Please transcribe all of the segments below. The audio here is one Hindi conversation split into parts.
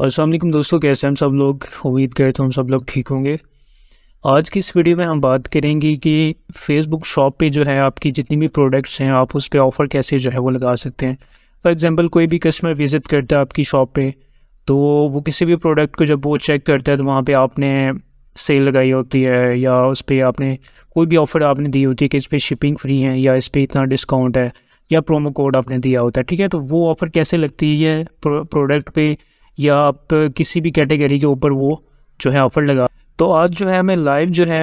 और दोस्तों कैसे हम सब लोग उम्मीद करते हैं हम सब लोग ठीक होंगे आज की इस वीडियो में हम बात करेंगे कि फ़ेसबुक शॉप पे जो है आपकी जितनी भी प्रोडक्ट्स हैं आप उस पर ऑफ़र कैसे जो है वो लगा सकते हैं फॉर एग्ज़ाम्पल कोई भी कस्टमर विज़िट करता है आपकी शॉप पे तो वो किसी भी प्रोडक्ट को जब वो चेक करता है तो वहाँ पर आपने सेल लगाई होती है या उस पर आपने कोई भी ऑफ़र आपने दी होती है कि इस पर शिपिंग फ्री है या इस पर इतना डिस्काउंट है या प्रोमो कोड आपने दिया होता है ठीक है तो वो ऑफ़र कैसे लगती है प्रोडक्ट पर या आप किसी भी कैटेगरी के ऊपर वो जो है ऑफ़र लगा तो आज जो है मैं लाइव जो है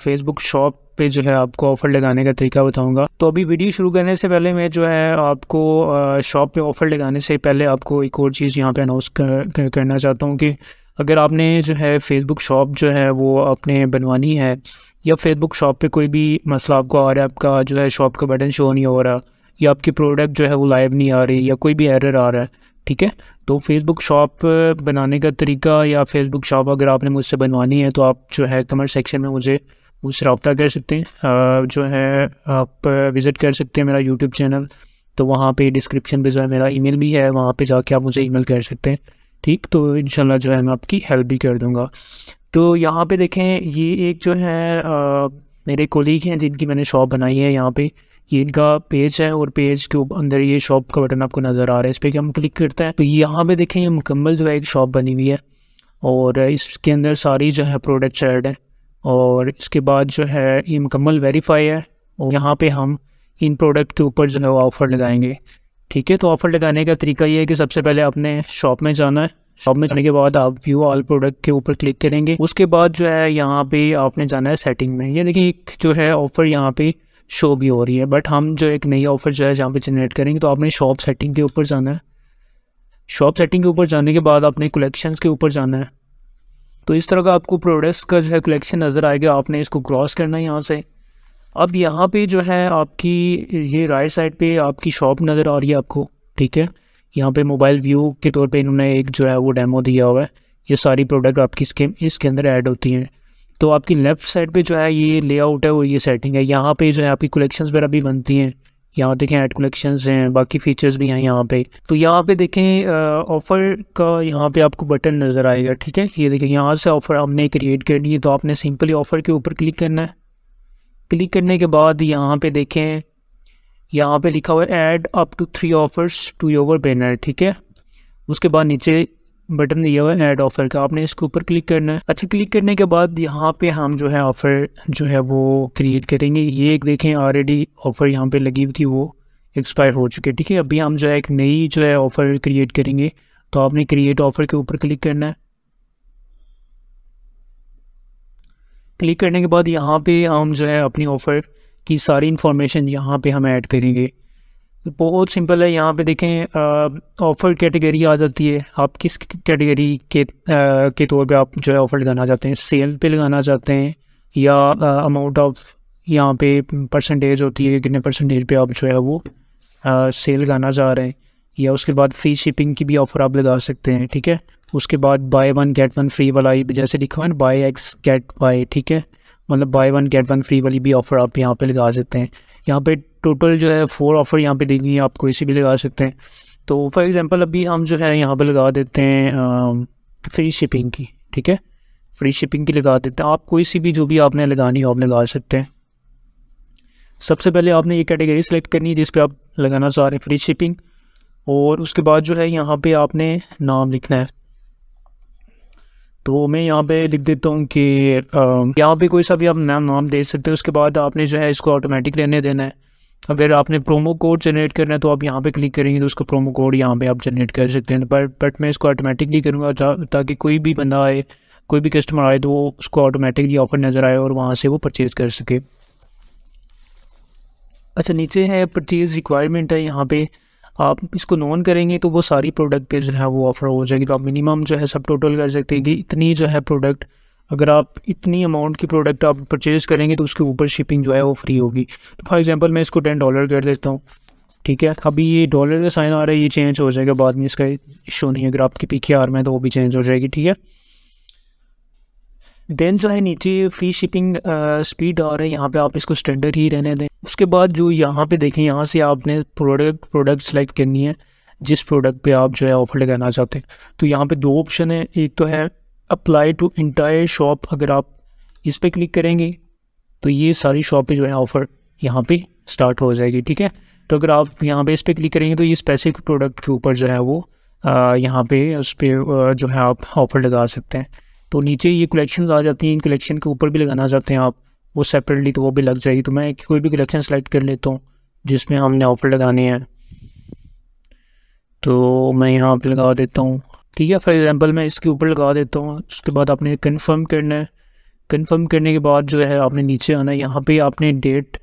फेसबुक शॉप पे जो है आपको ऑफ़र लगाने का तरीका बताऊंगा तो अभी वीडियो शुरू करने से पहले मैं जो है आपको शॉप पे ऑफ़र लगाने से पहले आपको एक और चीज़ यहाँ पे अनाउंस कर, कर, करना चाहता हूँ कि अगर आपने जो है फेसबुक शॉप जो है वो आपने बनवानी है या फेसबुक शॉप पर कोई भी मसला आपको आ रहा है आपका जो है शॉप का बटन शो नहीं हो रहा या आपकी प्रोडक्ट जो है वो लाइव नहीं आ रही या कोई भी एरर आ रहा है ठीक है तो फेसबुक शॉप uh, बनाने का तरीका या फेसबुक शॉप अगर आपने मुझसे बनवानी है तो आप जो है कमेंट सेक्शन में मुझे मुझसे रबता कर सकते हैं uh, जो है आप विज़िट uh, कर सकते हैं मेरा यूट्यूब चैनल तो वहाँ पे डिस्क्रिप्शन पे जो है मेरा ईमेल भी है वहाँ पे जाके आप मुझे ईमेल कर सकते हैं ठीक तो इन जो है मैं आपकी हेल्प भी कर दूँगा तो यहाँ पर देखें ये एक जो है मेरे कोलीग हैं जिनकी मैंने शॉप बनाई है यहाँ पे ये इनका पेज है और पेज के अंदर ये शॉप का बटन आपको नज़र आ रहा है इस पर हम क्लिक करते हैं तो यहाँ पे देखें ये मुकम्मल जो है एक शॉप बनी हुई है और इसके अंदर सारी जो है प्रोडक्ट्स एड है और इसके बाद जो है ये मुकम्मल वेरीफाई है और यहाँ पर हम इन प्रोडक्ट के ऊपर जो है वो ऑफ़र लगाएँगे ठीक है तो ऑफ़र लगाने का तरीका ये है कि सबसे पहले आपने शॉप में जाना है शॉप में जाने के बाद आप व्यू ऑल प्रोडक्ट के ऊपर क्लिक करेंगे उसके बाद जो है यहाँ पे आपने जाना है सेटिंग में ये देखिए एक जो है ऑफर यहाँ पे शो भी हो रही है बट हम जो एक नई ऑफर जो है जहाँ पे जनरेट करेंगे तो आपने शॉप सेटिंग के ऊपर जाना है शॉप सेटिंग के ऊपर जाने के बाद आपने कलेक्शन के ऊपर जाना है तो इस तरह का आपको प्रोडक्ट्स का जो है कलेक्शन नज़र आएगा आपने इसको क्रॉस करना है यहाँ से अब यहाँ पे जो है आपकी ये राइट साइड पे आपकी शॉप नज़र आ रही है आपको ठीक है यहाँ पे मोबाइल व्यू के तौर पे इन्होंने एक जो है वो डेमो दिया हुआ है ये सारी प्रोडक्ट आपकी स्कीम इसके अंदर ऐड होती हैं तो आपकी लेफ़्ट साइड पे जो है ये लेआउट है वो ये सेटिंग है यहाँ पे जो है आपकी कलेक्शंस वगैरह भी बनती हैं यहाँ देखें ऐड कलेक्शंस हैं बाकी फीचर्स भी हैं यहाँ पे तो यहाँ पे देखें ऑफ़र का यहाँ पे आपको बटन नज़र आएगा ठीक है ये देखें यहाँ से ऑफ़र हमने क्रिएट करनी है तो आपने सिंपली ऑफ़र के ऊपर क्लिक करना है क्लिक करने के बाद यहाँ पे देखें यहाँ पे लिखा हुआ है add up to three offers to your banner ठीक है उसके बाद नीचे बटन दिया हुआ है ऐड ऑफर का आपने इसके ऊपर क्लिक करना है अच्छा क्लिक करने के बाद यहाँ पे हम जो है ऑफ़र जो है वो क्रिएट करेंगे ये एक देखें ऑलरेडी ऑफ़र यहाँ पे लगी हुई थी वो एक्सपायर हो चुके ठीक है अभी हम जो है एक नई जो है ऑफ़र क्रिएट करेंगे तो आपने क्रिएट ऑफ़र के ऊपर क्लिक करना है क्लिक करने के बाद यहाँ पे हम जो है अपनी ऑफ़र की सारी इन्फॉर्मेशन यहाँ पे हम ऐड करेंगे बहुत सिंपल है यहाँ पे देखें ऑफ़र कैटेगरी आ जाती है आप किस कैटेगरी के आ, के तौर पे आप जो है ऑफ़र लगाना चाहते हैं सेल पे लगाना चाहते हैं या अमाउंट ऑफ यहाँ पे परसेंटेज होती है कितने परसेंटेज पे आप जो है वो आ, सेल लगाना चाह रहे हैं या उसके बाद फ्री शिपिंग की भी ऑफ़र आप लगा सकते हैं ठीक है उसके बाद buy one get one free वाला जैसे लिखा है ना बाय एक्स गेट बाय ठीक है मतलब buy one get one free वाली भी ऑफ़र आप यहाँ पे लगा सकते हैं यहाँ पे टोटल जो है फोर ऑफ़र यहाँ पे है आप कोई सी भी लगा सकते हैं तो फॉर एग्ज़ाम्पल अभी हम जो है यहाँ पे लगा देते हैं फ्री शिपिंग की ठीक है फ्री शिपिंग की लगा देते हैं आप कोई सी भी जो भी आपने लगानी हो आप लगा सकते हैं सबसे पहले आपने ये कैटेगरी सेलेक्ट करनी है जिस पर आप लगाना चाह रहे हैं फ्री शिपिंग और उसके बाद जो है यहाँ पर आपने नाम लिखना है तो मैं यहाँ पे लिख देता हूँ कि यहाँ पे कोई सा भी आप नया नाम दे सकते हैं उसके बाद आपने जो है इसको ऑटोमेटिक रहने देना है अगर आपने प्रोमो कोड जनरेट करना है तो आप यहाँ पे क्लिक करेंगे तो उसका प्रोमो कोड यहाँ पे आप जनरेट कर सकते हैं बट बट मैं इसको ऑटोमेटिकली करूँगा ताकि कोई भी बंदा आए कोई भी कस्टमर आए तो वो उसको ऑटोमेटिकली ऑफर नज़र आए और वहाँ से वो परचेज़ कर सके अच्छा नीचे है परचेज़ रिक्वायरमेंट है यहाँ पर आप इसको नॉन करेंगे तो वो सारी प्रोडक्ट पे जो है वो ऑफ़र हो जाएगी तो आप मिनिमम जो है सब टोटल कर सकते हैं कि इतनी जो है प्रोडक्ट अगर आप इतनी अमाउंट की प्रोडक्ट आप परचेज़ करेंगे तो उसके ऊपर शिपिंग जो है वो फ्री होगी तो फॉर एग्ज़ाम्पल मैं इसको टेन डॉलर कर देता हूँ ठीक है अभी ये डॉलर का साइन आ रहा है ये चेंज हो जाएगा बाद में इसका इशू नहीं अगर आपकी पी के आर में तो वो भी चेंज हो जाएगी ठीक है देन जो है नीचे फ्री शिपिंग स्पीड और है यहाँ पे आप इसको स्टैंडर्ड ही रहने दें उसके बाद जो यहाँ पे देखें यहाँ से आपने प्रोडक्ट प्रोडक्ट सेलेक्ट करनी है जिस प्रोडक्ट पे आप जो है ऑफ़र लगाना चाहते हैं तो यहाँ पे दो ऑप्शन है एक तो है अप्लाई टू इंटायर शॉप अगर आप इस पर क्लिक करेंगे तो ये सारी शॉप जो है ऑफ़र यहाँ पर स्टार्ट हो जाएगी ठीक है तो अगर आप यहाँ पर इस पर क्लिक करेंगे तो ये स्पेसिफिक प्रोडक्ट के ऊपर जो है वो यहाँ पर उस पर जो है आप ऑफ़र लगा सकते हैं तो नीचे ये कलेक्शन आ जाती हैं इन कलेक्शन के ऊपर भी लगाना चाहते हैं आप वो सेपरेटली तो वो भी लग जाएगी तो मैं कोई भी कलेक्शन सेलेक्ट कर लेता हूँ जिसमें हमने ऑफर लगाने हैं तो मैं यहाँ पर लगा देता हूँ ठीक है फॉर एग्ज़ाम्पल मैं इसके ऊपर लगा देता हूँ उसके बाद आपने कन्फर्म करना है कन्फर्म करने के बाद जो है आपने नीचे आना है यहाँ पर आपने डेट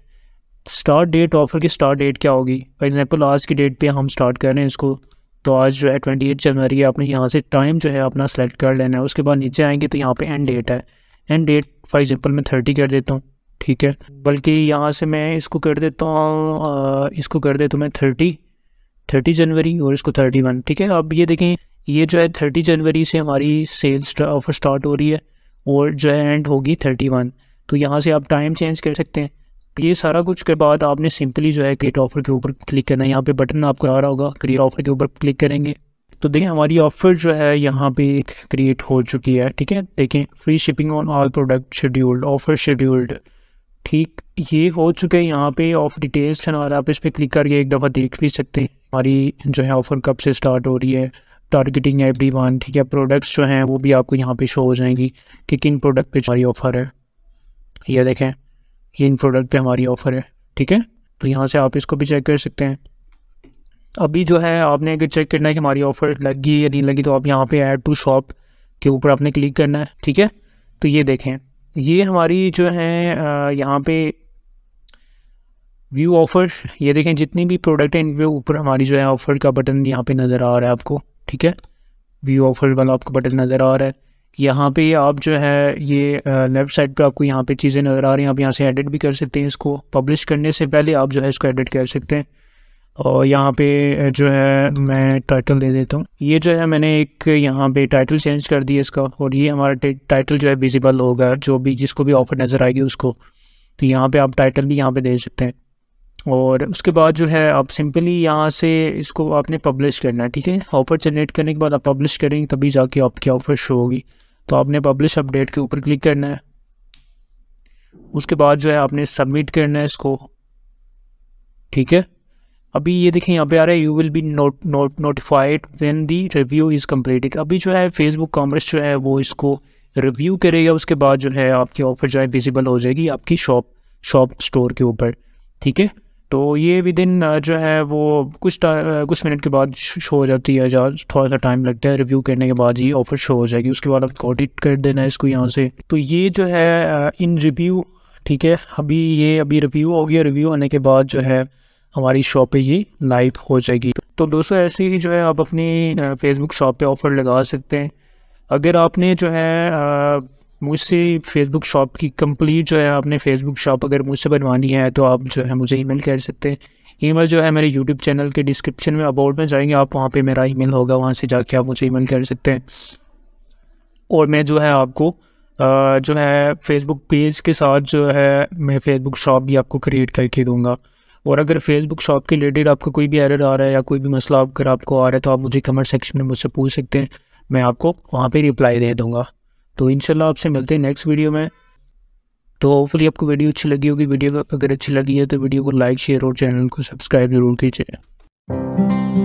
स्टार्ट डेट ऑफर की स्टार्ट डेट क्या होगी फॉर एग्ज़ाम्पल आज की डेट पे हम स्टार्ट कर रहे हैं इसको तो आज जो है ट्वेंटी एट जनवरी है आपने यहाँ से टाइम जो है अपना सेलेक्ट कर लेना है उसके बाद नीचे आएंगे तो यहाँ पे एंड डेट है एंड डेट फॉर एग्जांपल मैं थर्टी कर देता हूँ ठीक है बल्कि यहाँ से मैं इसको कर देता हूँ इसको कर देता हूँ मैं थर्टी थर्टी जनवरी और इसको थर्टी वन ठीक है अब ये देखें ये जो है थर्टी जनवरी से हमारी सेल्स ऑफर स्टार्ट हो रही है और जो है एंड होगी थर्टी वन तो यहाँ से आप टाइम चेंज कर सकते हैं ये सारा कुछ के बाद आपने सिंपली जो है क्रिएट ऑफर के ऊपर क्लिक करना है यहाँ पे बटन आपको आ रहा होगा क्रिएट ऑफर के ऊपर क्लिक करेंगे तो देखें हमारी ऑफर जो है यहाँ पे एक क्रिएट हो चुकी है ठीक है देखें free shipping on all product scheduled offer scheduled ठीक ये हो चुके हैं यहाँ पे ऑफ डिटेल्स हैं और आप इस पर क्लिक करके एक दफ़ा देख भी सकते हैं हमारी जो है ऑफ़र कब से स्टार्ट हो रही है टारगेटिंग एवरी वन ठीक है प्रोडक्ट्स जो हैं वो भी आपको यहाँ पे शो हो जाएंगी कि किन प्रोडक्ट पे हमारी ऑफ़र है ये देखें ये इन प्रोडक्ट पे हमारी ऑफ़र है ठीक है तो यहाँ से आप इसको भी चेक कर सकते हैं अभी जो है आपने अगर चेक करना है कि हमारी ऑफ़र लगी या नहीं लगी तो आप यहाँ पे ऐड टू शॉप के ऊपर आपने क्लिक करना है ठीक है तो ये देखें ये हमारी जो है यहाँ पे व्यू ऑफ़र ये देखें जितनी भी प्रोडक्ट हैं इनके ऊपर हमारी जो है ऑफ़र का बटन यहाँ पे नज़र आ रहा है आपको ठीक है व्यू ऑफ़र वाला आपको बटन नज़र आ रहा है यहाँ पे आप जो है ये लेफ़्ट साइड पे आपको यहाँ पे चीज़ें नज़र आ रही हैं आप यहाँ से एडिट भी कर सकते हैं इसको पब्लिश करने से पहले आप जो है इसको एडिट कर सकते हैं और यहाँ पे जो है मैं टाइटल दे देता हूँ ये जो है मैंने एक यहाँ पे टाइटल चेंज कर दिया इसका और ये हमारा टाइटल जो है विजिबल होगा जो भी जिसको भी ऑफर नज़र आएगी उसको तो यहाँ पर आप टाइटल भी यहाँ पर दे सकते हैं और उसके बाद जो है आप सिंपली यहाँ से इसको आपने पब्लिश करना है ठीक है ऑफ़र जनरेट करने के बाद आप पब्लिश करेंगे तभी जाके आपकी ऑफ़र शो होगी तो आपने पब्लिश अपडेट के ऊपर क्लिक करना है उसके बाद जो है आपने सबमिट करना है इसको ठीक है अभी ये देखें यहाँ पे आ रहा है you will be not not notified when the review is completed अभी जो है फेसबुक कॉमर्स जो है वो इसको रिव्यू करेगा उसके बाद जो है आपकी ऑफ़र जो है विजिबल हो जाएगी आपकी शॉप शॉप स्टोर के ऊपर ठीक है तो ये विद इन जो है वो कुछ कुछ मिनट के बाद शो हो जाती है या थोड़ा सा टाइम लगता है रिव्यू करने के बाद ये ऑफर शो हो जाएगी उसके बाद आपको ऑडिट कर देना है इसको यहाँ से तो ये जो है इन रिव्यू ठीक है अभी ये अभी रिव्यू हो गया रिव्यू होने के बाद जो है हमारी शॉप पे ये लाइव हो जाएगी तो दोस्तों ऐसे ही जो है आप अपनी फेसबुक शॉप पे ऑफ़र लगा सकते हैं अगर आपने जो है मुझसे फेसबुक शॉप की कंप्लीट जो है आपने फेसबुक शॉप अगर मुझसे बनवानी है तो आप जो है मुझे ईमेल कर सकते हैं ईमेल जो है मेरे यूट्यूब चैनल के डिस्क्रिप्शन में अबाउट में जाएंगे आप वहाँ पे मेरा ईमेल होगा वहाँ से जाके आप मुझे ईमेल कर सकते हैं और मैं जो है आपको जो है फेसबुक पेज के साथ जो है मैं फेसबुक शॉप भी आपको क्रिएट करके दूँगा और अगर फेसबुक शॉप के रिलेटेड आपको कोई भी एरर आ रहा है या कोई भी मसला अगर आपको आ रहा है तो आप मुझे कमेंट सेक्शन में मुझसे पूछ सकते हैं मैं आपको वहाँ पर रिप्लाई दे दूँगा तो इनशाला आपसे मिलते हैं नेक्स्ट वीडियो में तो होपफुली आपको वीडियो अच्छी लगी होगी वीडियो अगर अच्छी लगी है तो वीडियो को लाइक शेयर और चैनल को सब्सक्राइब ज़रूर कीजिए